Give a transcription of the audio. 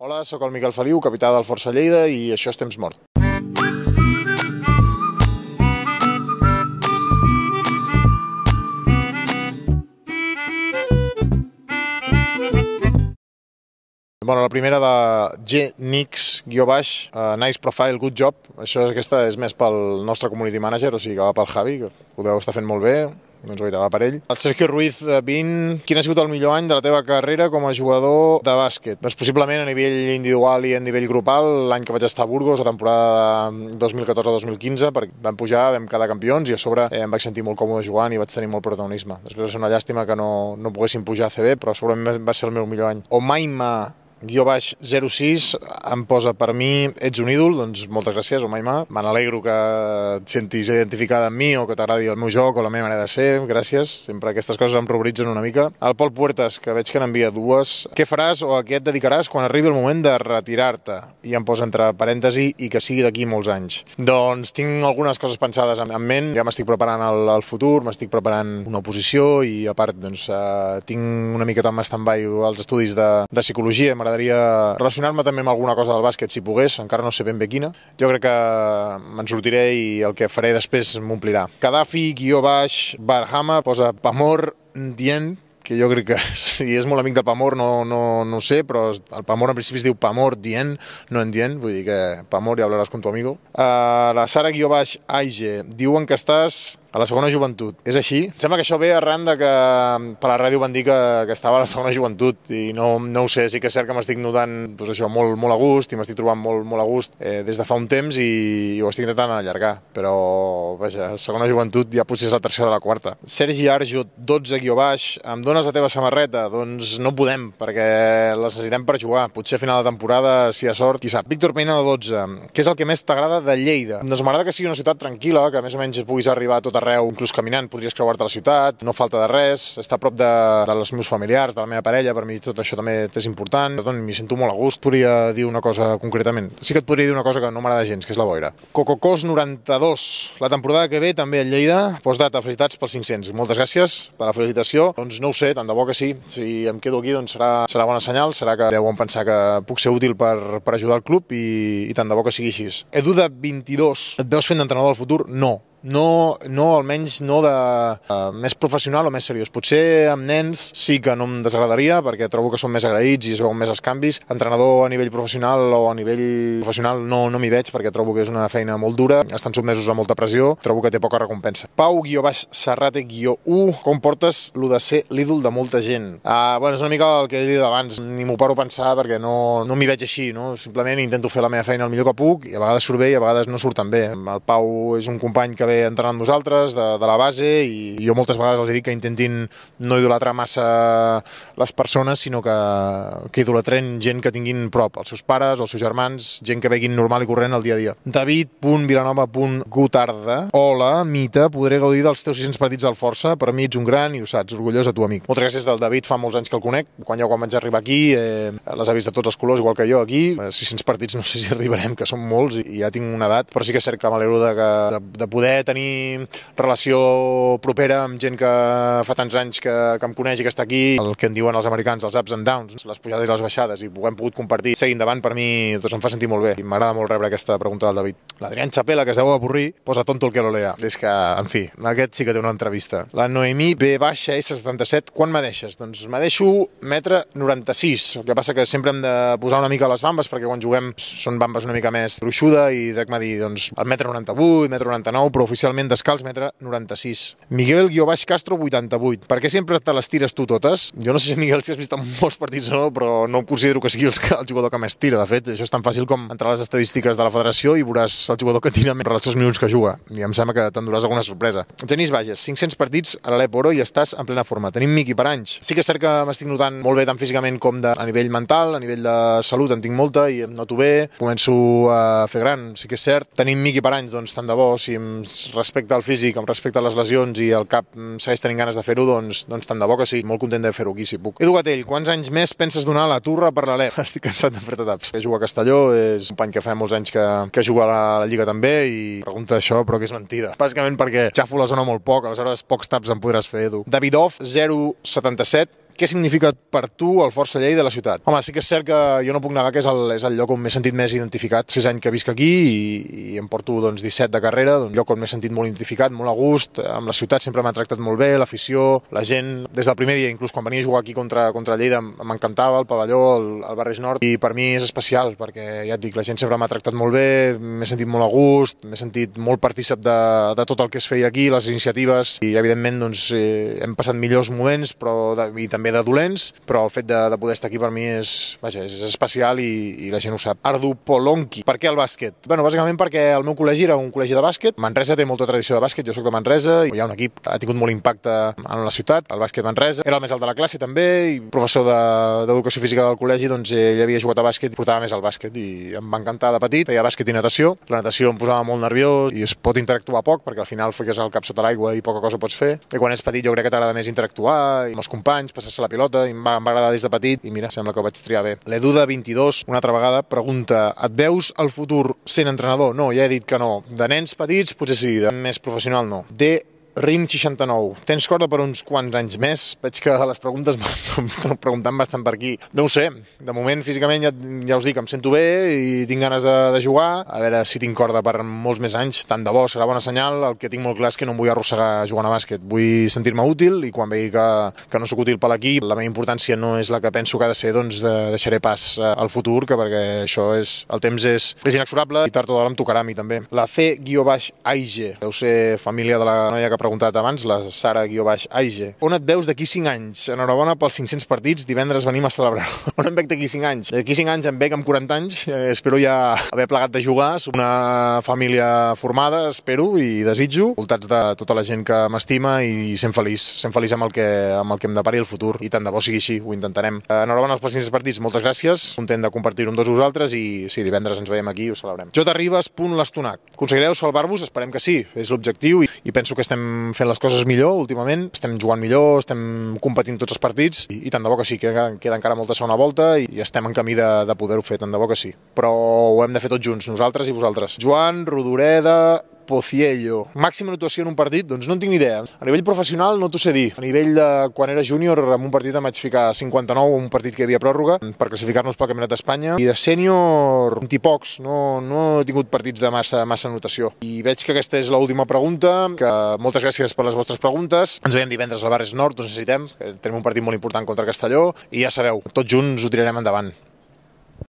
Hola, sóc el Miquel Feliu, capità del Força Lleida i això és Temps Mort. Bueno, la primera de G Nix guió baix, uh, Nice Profile, Good Job. Això és, aquesta és més pel nostre community manager, o sigui que va pel Javi, que ho deu estar fent molt bé. Doncs va per ell. El Sergio Ruiz, 20, eh, quin ha sigut el millor any de la teva carrera com a jugador de bàsquet? Doncs possiblement a nivell individual i a nivell grupal, l'any que vaig estar a Burgos, la temporada 2014-2015, mm, perquè vam pujar, vam quedar campions i a sobre eh, em vaig sentir molt còmode jugant i vaig tenir molt protagonisme. Després va ser una llàstima que no, no poguessin pujar a CB, però segurament va ser el meu millor any. O Maima, guió baix 06 em posa per mi ets un ídol, doncs moltes gràcies, home Aimar. Me n'alegro que et sentis identificada amb mi o que t'agradi el meu joc o la meva manera de ser, gràcies. Sempre aquestes coses em rubritzen una mica. El Pol Puertas, que veig que n'envia dues. Què faràs o a què et dedicaràs quan arribi el moment de retirar-te? I em posa entre parèntesi i que sigui d'aquí molts anys. Doncs tinc algunes coses pensades en, en ment. Ja m'estic preparant el, el futur, m'estic preparant una oposició i a part doncs, eh, tinc una miqueta en stand-by els estudis de, de psicologia m'agradaria relacionar-me també amb alguna cosa del bàsquet, si pogués, encara no sé ben bé quina. Jo crec que me'n sortiré i el que faré després m'omplirà. Kadhafi, guió baix, Barhama, posa Pamor, Dient, que jo crec que si és molt amic del Pamor no, no, no ho sé, però el Pamor en principi es diu Pamor dient, no en dient, vull dir que Pamor ja hablaràs amb tu amigo. Uh, la Sara Guiobaix Aige, diuen que estàs a la segona joventut. És així? Em sembla que això ve arran de que mm, per la ràdio van dir que, que estava a la segona joventut i no, no ho sé, sí que és cert que m'estic notant doncs això, molt, molt a gust i m'estic trobant molt, molt a gust eh, des de fa un temps i, i ho estic intentant allargar, però vaja, la segona joventut ja potser és la tercera o la quarta. Sergi Arjo, 12 guió baix, em dones la teva samarreta? Doncs no podem, perquè la necessitem per jugar. Potser a final de temporada, si hi ha sort, qui sap. Víctor Peinado, 12. Què és el que més t'agrada de Lleida? Doncs m'agrada que sigui una ciutat tranquil·la, que més o menys puguis arribar a tot arreu, inclús caminant podries creuar-te la ciutat, no falta de res, està a prop de, de les meus familiars, de la meva parella, per mi tot això també és important. Doncs m'hi sento molt a gust, podria dir una cosa concretament. Sí que et podria dir una cosa que no m'agrada gens, que és la boira. Cococós 92, la temporada que ve també a Lleida, postdata, felicitats pels 500. Moltes gràcies per la felicitació. Doncs no ho sé, tant de bo que sí. Si em quedo aquí, doncs serà, serà bona senyal, serà que deuen pensar que puc ser útil per, per ajudar el club i, i tant de bo que sigui així. Edu de 22, et veus fent d'entrenador al futur? No, no, no almenys no de uh, més professional o més seriós. Potser amb nens sí que no em desagradaria perquè trobo que són més agraïts i es veuen més els canvis. Entrenador a nivell professional o a nivell professional no, no m'hi veig perquè trobo que és una feina molt dura, estan sotmesos a molta pressió, trobo que té poca recompensa. Pau guió baix Serrate guió 1, com portes el de ser l'ídol de molta gent? Uh, bueno, és una mica el que he dit abans, ni m'ho paro a pensar perquè no, no m'hi veig així, no? simplement intento fer la meva feina el millor que puc i a vegades surt bé i a vegades no surt tan bé. El Pau és un company que ve entrenant amb nosaltres, de, de la base, i jo moltes vegades els dic que intentin no idolatrar massa les persones, sinó que, que idolatren gent que tinguin prop, els seus pares, els seus germans, gent que veguin normal i corrent el dia a dia. David.vilanova.gutarda Hola, Mita, podré gaudir dels teus 600 partits al Força, per mi ets un gran i ho saps, orgullós de tu, amic. Moltes gràcies del David, fa molts anys que el conec, quan ja quan vaig arribar aquí, eh, les ha vist de tots els colors, igual que jo aquí, 600 eh, partits no sé si arribarem, que són molts i ja tinc una edat, però sí que és cert que m'alegro de, de, de poder poder tenir relació propera amb gent que fa tants anys que, que em coneix i que està aquí, el que en diuen els americans, els ups and downs, les pujades i les baixades, i ho hem pogut compartir. Seguir endavant per mi doncs em fa sentir molt bé i m'agrada molt rebre aquesta pregunta del David. L'Adrián Chapela, que es deu avorrir, posa tonto el que lo lea. És que, en fi, aquest sí que té una entrevista. La Noemí B baixa S77, quan me deixes? Doncs me deixo metre 96, el que passa que sempre hem de posar una mica les bambes perquè quan juguem són bambes una mica més gruixuda i dec me dir, doncs, el metre 98, metre 99, però oficialment descalç, metre 96. Miguel Guió Baix Castro, 88. Per què sempre te les tires tu totes? Jo no sé, si Miguel, si has vist en molts partits o no, però no considero que sigui el, el jugador que més tira. De fet, això és tan fàcil com entrar a les estadístiques de la federació i veuràs el jugador que tira per els minuts que juga. I em sembla que t'enduràs alguna sorpresa. Genís Bages, 500 partits a l'Alep Oro i estàs en plena forma. Tenim Miqui per anys. Sí que és cert que m'estic notant molt bé tant físicament com de, a nivell mental, a nivell de salut en tinc molta i em noto bé, començo a fer gran, sí que és cert. Tenim Miqui per anys, doncs tant de bo, si respecte al físic, amb respecte a les lesions i el cap mm, segueix tenint ganes de fer-ho, doncs, doncs tant de bo que sí, molt content de fer-ho aquí, si puc. Edu Gatell, quants anys més penses donar a la turra per l'Alep? Estic cansat de fer-te taps. Que juga a Castelló, és un company que fa molts anys que, que juga a la, la Lliga també i pregunta això, però que és mentida. Bàsicament perquè xafo la zona molt poc, aleshores pocs taps en podràs fer, Edu. Davidov, 0,77, què significa per tu el Força Llei de la ciutat? Home, sí que és cert que jo no puc negar que és el, és el lloc on m'he sentit més identificat. Sis anys que visc aquí i, i em porto doncs, 17 de carrera, doncs, lloc on m'he m'he sentit molt identificat, molt a gust, amb la ciutat sempre m'ha tractat molt bé, l'afició, la gent, des del primer dia, inclús quan venia a jugar aquí contra, contra Lleida, m'encantava el pavelló, el, el Barres Nord, i per mi és especial, perquè ja et dic, la gent sempre m'ha tractat molt bé, m'he sentit molt a gust, m'he sentit molt partícip de, de tot el que es feia aquí, les iniciatives, i evidentment doncs, eh, hem passat millors moments però de, i també de dolents, però el fet de, de poder estar aquí per mi és, vaja, és especial i, i la gent ho sap. Ardu Polonki, per què el bàsquet? Bueno, bàsicament perquè el meu col·legi era un col·legi de bàsquet, Manresa té molta tradició de bàsquet, jo sóc de Manresa, i hi ha un equip que ha tingut molt impacte en la ciutat, el bàsquet Manresa. Era el més alt de la classe també, i professor d'educació de, física del col·legi, doncs eh, ell havia jugat a bàsquet, i portava més al bàsquet, i em va encantar de petit, feia bàsquet i natació. La natació em posava molt nerviós i es pot interactuar poc, perquè al final fiques el cap sota l'aigua i poca cosa pots fer. I quan ets petit jo crec que t'agrada més interactuar, i amb els companys, passar-se la pilota, i em va, em va agradar des de petit, i mira, sembla que ho vaig triar bé. L'Edu de 22, una altra vegada, pregunta, et veus el futur sent entrenador? No, ja he dit que no. De nens petits potser sí, sí, de més professional no. De rim 69, tens corda per uns quants anys més? Veig que les preguntes m'estan preguntant bastant per aquí. No ho sé, de moment físicament ja, ja us dic, em sento bé i tinc ganes de, de jugar. A veure si tinc corda per molts més anys, tant de bo serà bona senyal. El que tinc molt clar és que no em vull arrossegar jugant a bàsquet. Vull sentir-me útil i quan vegi que, que no sóc útil per l'equip, la meva importància no és la que penso que ha de ser, doncs de, deixaré pas eh, al futur, que perquè això és, el temps és, és inexorable i tard o d'hora em tocarà a mi també. La c aig deu ser família de la noia que preguntat abans, la Sara guió baix Aige. On et veus d'aquí 5 anys? Enhorabona pels 500 partits, divendres venim a celebrar. On em veig d'aquí 5 anys? D'aquí 5 anys em veig amb 40 anys, eh, espero ja haver plegat de jugar, som una família formada, espero i desitjo, voltats de tota la gent que m'estima i sent feliç, sent feliç amb el que, amb el que hem de parir el futur i tant de bo sigui així, ho intentarem. Enhorabona pels 500 partits, moltes gràcies, content de compartir-ho amb tots vosaltres i sí, divendres ens veiem aquí i ho celebrem. Jota t'arribes, punt l'estonac. Aconseguireu salvar-vos? Esperem que sí, és l'objectiu i penso que estem fent les coses millor últimament, estem jugant millor, estem competint tots els partits i, i tant de bo que sí, queda, queda encara molta segona volta i, i estem en camí de, de poder-ho fer, tant de bo que sí. Però ho hem de fer tots junts, nosaltres i vosaltres. Joan, Rodoreda, Pociello. Màxima notació en un partit? Doncs no en tinc ni idea. A nivell professional no t'ho sé dir. A nivell de quan era júnior, en un partit em vaig ficar 59, un partit que hi havia pròrroga, per classificar-nos pel Campionat d'Espanya. I de sènior, un tipocs, no, no he tingut partits de massa, massa notació. I veig que aquesta és l'última pregunta, que moltes gràcies per les vostres preguntes. Ens veiem divendres al Barres Nord, ho necessitem, que tenim un partit molt important contra Castelló, i ja sabeu, tots junts ho tirarem endavant.